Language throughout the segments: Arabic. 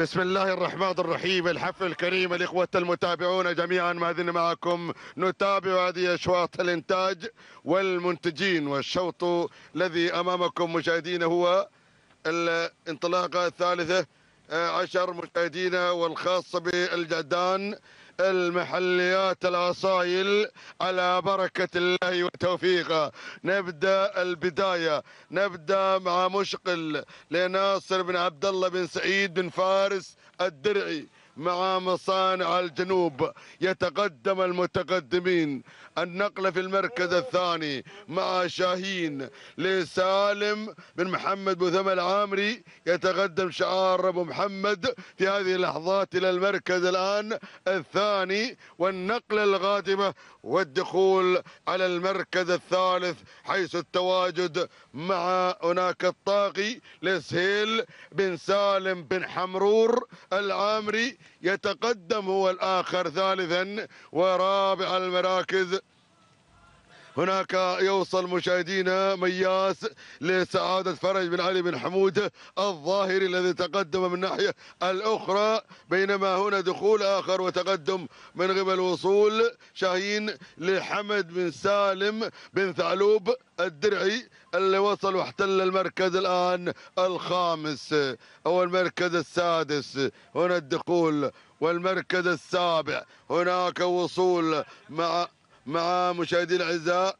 بسم الله الرحمن الرحيم الحفل الكريم الإخوة المتابعون جميعا ما ذن معكم نتابع هذه أشواط الإنتاج والمنتجين والشوط الذي أمامكم مشاهدينا هو الانطلاقة الثالثة آه، عشر مشاهدينا والخاصة بالجدان المحليات الأصايل على بركة الله وتوفيقه نبدأ البداية نبدأ مع مشقل لناصر بن عبد الله بن سعيد بن فارس الدرعي مع مصانع الجنوب يتقدم المتقدمين النقل في المركز الثاني مع شاهين لسالم بن محمد بوثم العامري يتقدم شعار ابو محمد في هذه اللحظات الى المركز الان الثاني والنقله القادمه والدخول على المركز الثالث حيث التواجد مع هناك الطاقي لسهيل بن سالم بن حمرور العامري يتقدم هو الآخر ثالثا ورابع المراكز هناك يوصل مشاهدينا مياس لسعادة فرج بن علي بن حمود الظاهري الذي تقدم من ناحية الأخرى بينما هنا دخول آخر وتقدم من قبل وصول شاهين لحمد بن سالم بن ثعلوب الدرعي اللي وصل واحتل المركز الآن الخامس أو المركز السادس هنا الدخول والمركز السابع هناك وصول مع مع مشاهدينا الاعزاء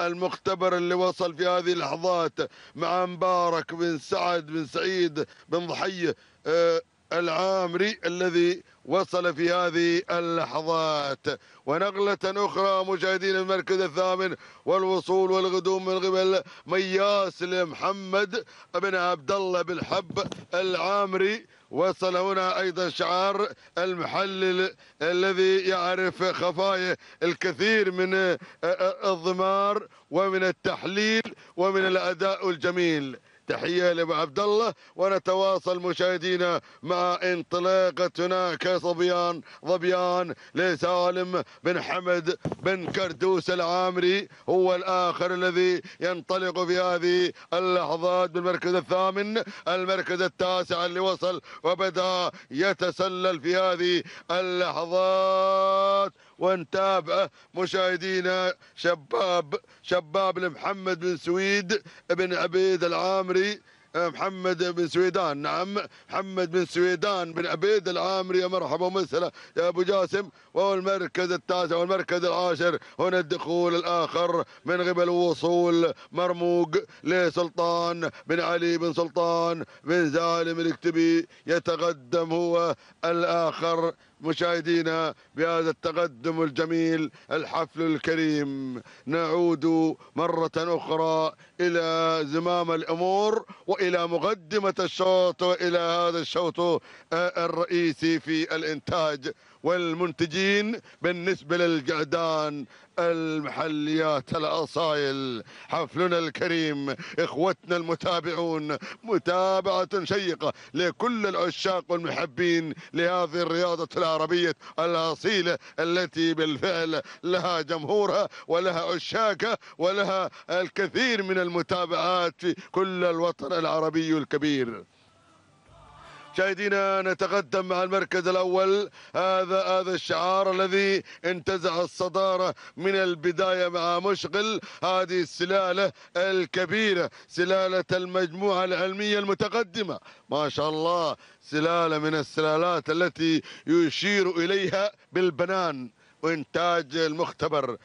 المختبر اللي وصل في هذه اللحظات مع مبارك بن سعد بن سعيد بن ضحي آه، العامري الذي وصل في هذه اللحظات ونقلة أخرى مشاهدين المركز الثامن والوصول والقدوم من قبل مياس لمحمد بن عبد الله بن حب العامري وصل هنا ايضا شعار المحلل الذي يعرف خفايا الكثير من آه، آه، الضمار ومن التحليل ومن الاداء الجميل تحية لأبو عبد الله ونتواصل مشاهدينا مع انطلاقه هناك صبيان ظبيان لسالم بن حمد بن كردوس العامري هو الآخر الذي ينطلق في هذه اللحظات بالمركز الثامن المركز التاسع اللي وصل وبدأ يتسلل في هذه اللحظات ونتابعه مشاهدينا شباب شباب محمد بن سويد بن عبيد العامري آه، محمد بن سويدان نعم محمد بن سويدان بن عبيد العامري يا مرحبا ومسهلا يا ابو جاسم والمركز التاسع والمركز العاشر هنا الدخول الاخر من قبل وصول مرموق لسلطان بن علي بن سلطان بن زالم الكتبي يتقدم هو الاخر مشاهدينا بهذا التقدم الجميل الحفل الكريم نعود مرة أخرى إلى زمام الأمور وإلى مقدمة الشوط وإلى هذا الشوط الرئيسي في الإنتاج والمنتجين بالنسبة للجعدان المحليات الأصايل حفلنا الكريم إخوتنا المتابعون متابعة شيقة لكل العشاق والمحبين لهذه الرياضة العربية الأصيلة التي بالفعل لها جمهورها ولها عشاقها ولها الكثير من المتابعات في كل الوطن العربي الكبير مشاهدينا نتقدم مع المركز الاول هذا هذا الشعار الذي انتزع الصداره من البدايه مع مشغل هذه السلاله الكبيره سلاله المجموعه العلميه المتقدمه ما شاء الله سلاله من السلالات التي يشير اليها بالبنان وانتاج المختبر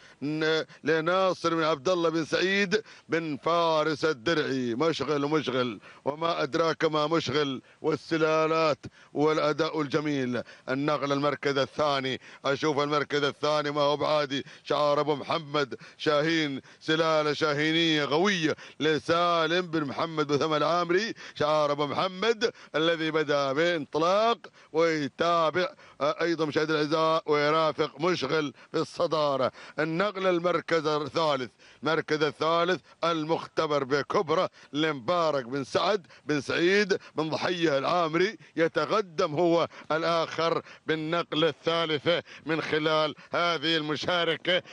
لناصر بن عبد الله بن سعيد بن فارس الدرعي مشغل ومشغل وما ادراك ما مشغل والسلالات والاداء الجميل النقل المركز الثاني اشوف المركز الثاني ما هو بعادي شعار ابو محمد شاهين سلاله شاهينيه قويه لسالم بن محمد بثمن العامري شعار ابو محمد الذي بدا بانطلاق ويتابع ايضا مشاهد الاعزاء ويرافق مشغل يشغل في الصدارة النقل المركز الثالث مركز الثالث المختبر بكبرة لمبارك بن سعد بن سعيد بن ضحية العامري يتقدم هو الآخر بالنقل الثالثة من خلال هذه المشاركة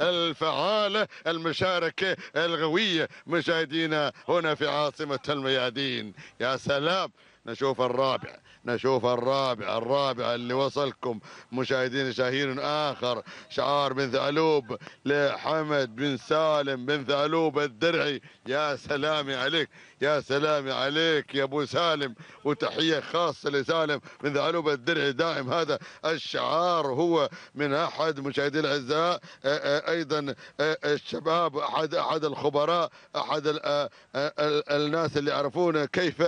الفعالة المشاركة الغوية مشاهدينا هنا في عاصمة الميادين يا سلام نشوف الرابع نشوف الرابع الرابع اللي وصلكم مشاهدين شهير آخر شعار بن ثعلوب لحمد بن سالم بن ثعلوب الدرعي يا سلامي عليك يا سلام عليك يا ابو سالم وتحيه خاصه لسالم من ذعلوب الدرع دائم هذا الشعار هو من احد مشاهدي الاعزاء ايضا الشباب احد احد الخبراء احد الناس اللي يعرفون كيف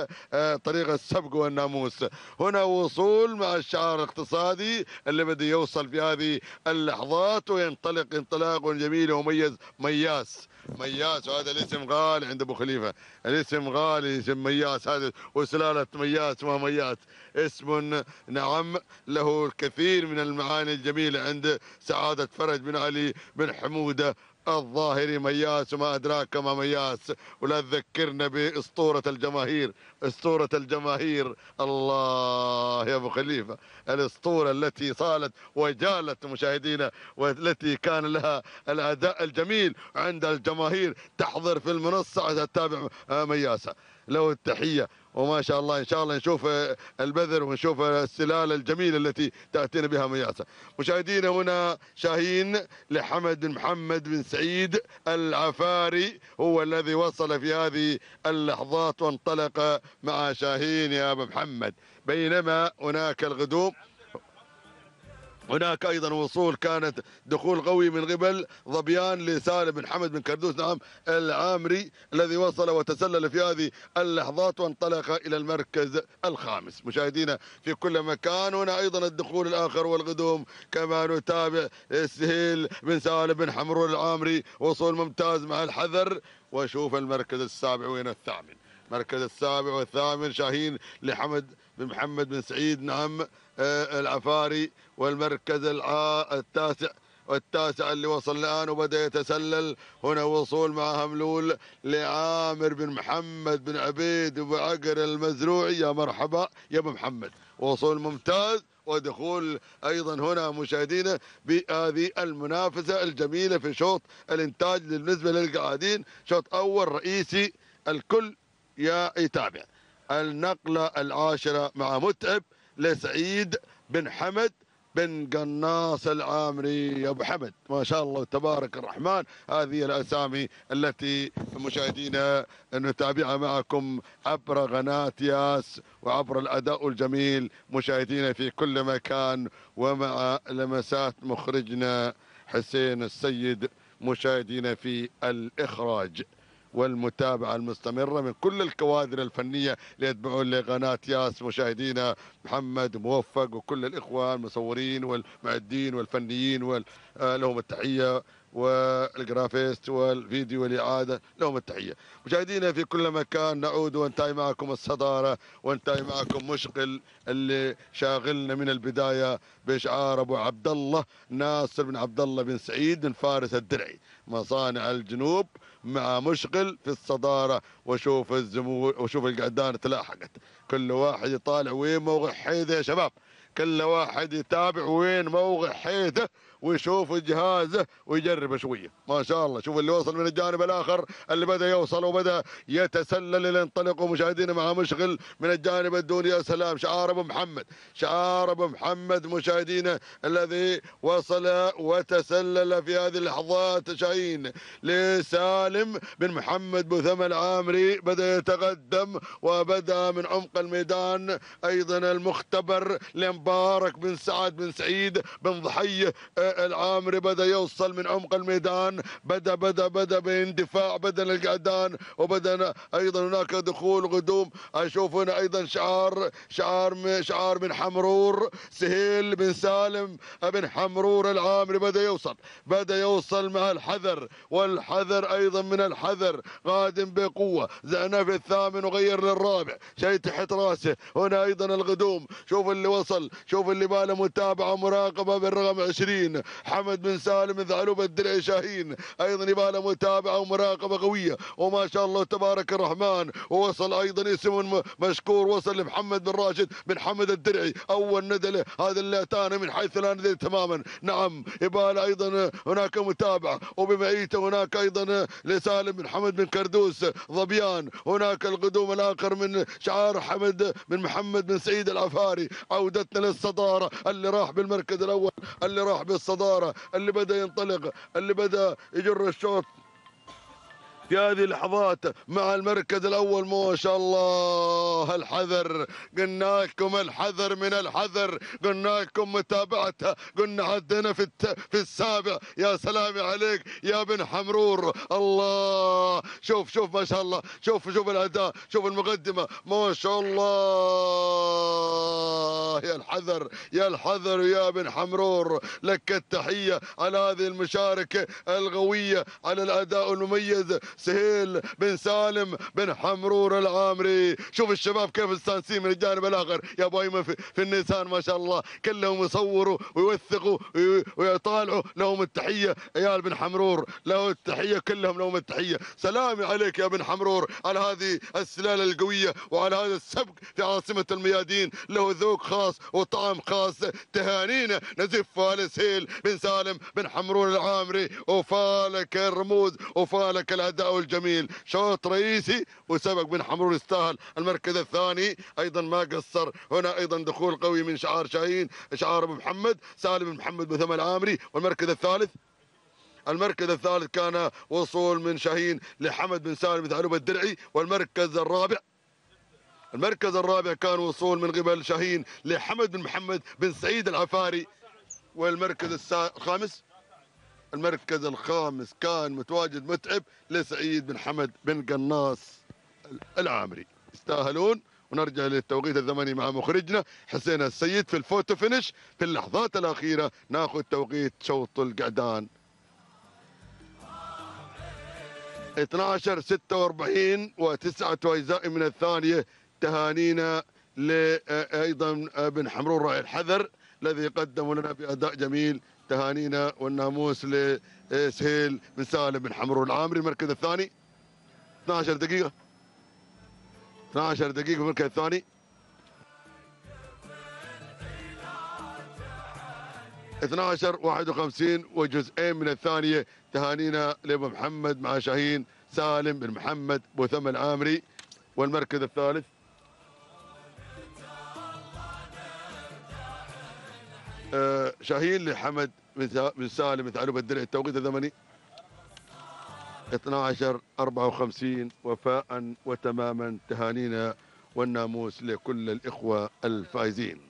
طريق السبق والناموس هنا وصول مع الشعار الاقتصادي اللي بده يوصل في هذه اللحظات وينطلق انطلاق جميل ومميز مياس مياس وهذا الاسم غالي عند ابو خليفه الاسم غالي اسم مياس هذا وسلاله مياس ما مياس اسم نعم له الكثير من المعاني الجميله عند سعاده فرج بن علي بن حموده الظاهري مياس وما أدراك ما مياس ولا تذكرنا بأسطورة الجماهير أسطورة الجماهير الله يا أبو خليفة الأسطورة التي صالت وجالت مشاهدينا والتي كان لها الأداء الجميل عند الجماهير تحضر في المنصة تتابع آه، مياسة له التحيه وما شاء الله ان شاء الله نشوف آه، البذر ونشوف آه، السلاله الجميله التي تاتينا بها مياسه. مشاهدينا هنا شاهين لحمد بن محمد بن سعيد العفاري هو الذي وصل في هذه اللحظات وانطلق مع شاهين يا ابو محمد بينما هناك الغدوم هناك ايضا وصول كانت دخول قوي من قبل ظبيان لسالم بن حمد بن كردوس نعم العامري الذي وصل وتسلل في هذه اللحظات وانطلق الى المركز الخامس مشاهدينا في كل مكان هنا ايضا الدخول الاخر والقدوم كما نتابع سهيل بن سالم بن حمرون العامري وصول ممتاز مع الحذر وشوف المركز السابع وين الثامن المركز السابع والثامن شاهين لحمد بن محمد بن سعيد نعم العفاري والمركز التاسع والتاسع اللي وصل الان وبدا يتسلل هنا وصول مع هملول لعامر بن محمد بن عبيد ابو عقر المزروعي يا مرحبا يا ابو محمد وصول ممتاز ودخول ايضا هنا مشاهدينا بهذه المنافسه الجميله في شوط الانتاج بالنسبه للقاعدين شوط اول رئيسي الكل يتابع النقلة العاشرة مع متعب لسعيد بن حمد بن قناص العامري يا ابو حمد ما شاء الله تبارك الرحمن هذه الاسامي التي مشاهدينا نتابعها معكم عبر قناه ياس وعبر الاداء الجميل مشاهدينا في كل مكان ومع لمسات مخرجنا حسين السيد مشاهدينا في الاخراج والمتابعة المستمرة من كل الكوادر الفنية اللي يتبعون لقناة ياس مشاهدينا محمد موفق وكل الإخوان المصورين والمعدين والفنيين آه، لهم التحية والجرافيست والفيديو والإعادة لهم التحية مشاهدينا في كل مكان نعود وانتهي معكم الصدارة وانتهي معكم مشقل اللي شاغلنا من البداية بشعار أبو عبد الله ناصر بن عبد الله بن سعيد بن فارس الدرعي مصانع الجنوب مع مشغل في الصداره وشوف الزمول وشوف القعدان تلاحقت كل واحد يطالع وين موقع حيده يا شباب كل واحد يتابع وين موقع حيده ويشوف جهازه ويجرب شويه ما شاء الله شوف اللي وصل من الجانب الاخر اللي بدا يوصل وبدا يتسلل لينطلقوا مشاهدينا مع مشغل من الجانب الدولي يا سلام شعار ابو محمد شعار ابو محمد مشاهدينا الذي وصل وتسلل في هذه اللحظات شاهين لسالم بن محمد بوثم العامري بدا يتقدم وبدا من عمق الميدان ايضا المختبر لمبارك بن سعد بن سعيد بن ضحيه آه، العامري بدا يوصل من عمق الميدان بدا بدا بدا باندفاع بدا القعدان وبدا ايضا هناك دخول قدوم اشوف هنا ايضا شعار شعار شعار من حمرور سهيل بن سالم بن حمرور العامري بدا يوصل بدا يوصل مع الحذر والحذر ايضا من الحذر قادم بقوه زعنف الثامن وغير للرابع شيء تحت راسه هنا ايضا الغدوم شوف اللي وصل شوف اللي باله متابعه مراقبه بالرقم 20 حمد بن سالم ذعلوب الدرع شاهين ايضا يبقى له متابعه ومراقبه قويه وما شاء الله تبارك الرحمن ووصل ايضا اسم مشكور وصل لمحمد بن راشد بن حمد الدرعي اول ندله هذا اللي اتانا من حيث لا ندري تماما نعم يبقى له ايضا هناك متابعه وبمعيته هناك ايضا لسالم بن حمد بن كردوس ظبيان هناك القدوم الاخر من شعار حمد بن محمد بن سعيد العفاري عودتنا للصداره اللي راح بالمركز الاول اللي راح بالصداره الصداره اللي بدا ينطلق اللي بدا يجر الشوط في هذه اللحظات مع المركز الاول ما شاء الله الحذر قلنا لكم الحذر من الحذر قلنا لكم متابعتها قلنا عدنا في الت... في السابع يا سلام عليك يا بن حمرور الله شوف شوف ما شاء الله شوف شوف الاداء شوف المقدمه ما شاء الله يا الحذر يا الحذر يا بن حمرور لك التحيه على هذه المشاركه الغويه على الاداء المميز سهيل بن سالم بن حمرور العامري شوف الشباب كيف مستانسين من الجانب الاخر يا ابو ايمن في, في النيسان ما شاء الله كلهم يصوروا ويوثقوا ويطالعوا لهم التحيه عيال بن حمرور له التحيه كلهم لهم التحيه سلامي عليك يا بن حمرور على هذه السلاله القويه وعلى هذا السبق في عاصمه الميادين له ذوق خاص وطعم خاص تهانينا نزفها لسهيل بن سالم بن حمرور العامري وفالك الرموز وفالك الاداء التفاؤل جميل شوط رئيسي وسبق بن حمرون يستاهل المركز الثاني أيضا ما قصر هنا أيضا دخول قوي من شعار شاهين شعار أبو محمد سالم بن محمد بثم العامري والمركز الثالث المركز الثالث كان وصول من شاهين لحمد بن سالم ثعلب الدرعي والمركز الرابع المركز الرابع كان وصول من قبل شاهين لحمد بن محمد بن سعيد العفاري والمركز الخامس المركز الخامس كان متواجد متعب لسعيد بن حمد بن قناص العامري يستاهلون ونرجع للتوقيت الزمني مع مخرجنا حسين السيد في الفوتو فينش في اللحظات الأخيرة ناخذ توقيت شوط القعدان 12 46 وتسعة أجزاء من الثانية تهانينا لأيضا بن حمرون راعي الحذر الذي قدم لنا بأداء جميل تهانينا والناموس لسهيل بن سالم بن حمرو العامري المركز الثاني 12 دقيقة 12 دقيقة المركز الثاني عشر واحد وخمسين وجزئين من الثانية تهانينا لأبو محمد مع شاهين سالم بن محمد بوثم العامري والمركز الثالث آه، شاهين لحمد بن سالم ثعلب الدرع التوقيت الزمني 12 54 وفاء وتماما تهانينا والناموس لكل الإخوة الفائزين